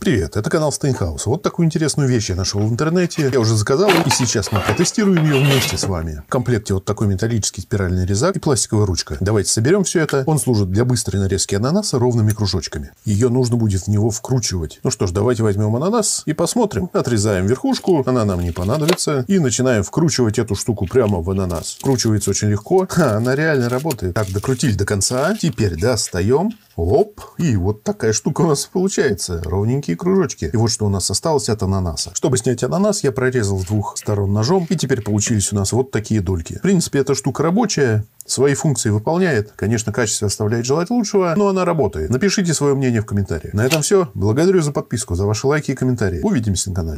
Привет, это канал Стейнхаус. Вот такую интересную вещь я нашел в интернете. Я уже заказал, и сейчас мы протестируем ее вместе с вами. В комплекте вот такой металлический спиральный резак и пластиковая ручка. Давайте соберем все это. Он служит для быстрой нарезки ананаса ровными кружочками. Ее нужно будет в него вкручивать. Ну что ж, давайте возьмем ананас и посмотрим. Отрезаем верхушку, она нам не понадобится. И начинаем вкручивать эту штуку прямо в ананас. Вкручивается очень легко. Ха, она реально работает. Так, докрутили до конца. Теперь достаем лоп, и вот такая штука у нас получается. Ровненькие кружочки. И вот что у нас осталось от ананаса. Чтобы снять ананас, я прорезал с двух сторон ножом, и теперь получились у нас вот такие дольки. В принципе, эта штука рабочая, свои функции выполняет. Конечно, качество оставляет желать лучшего, но она работает. Напишите свое мнение в комментариях. На этом все. Благодарю за подписку, за ваши лайки и комментарии. Увидимся на канале.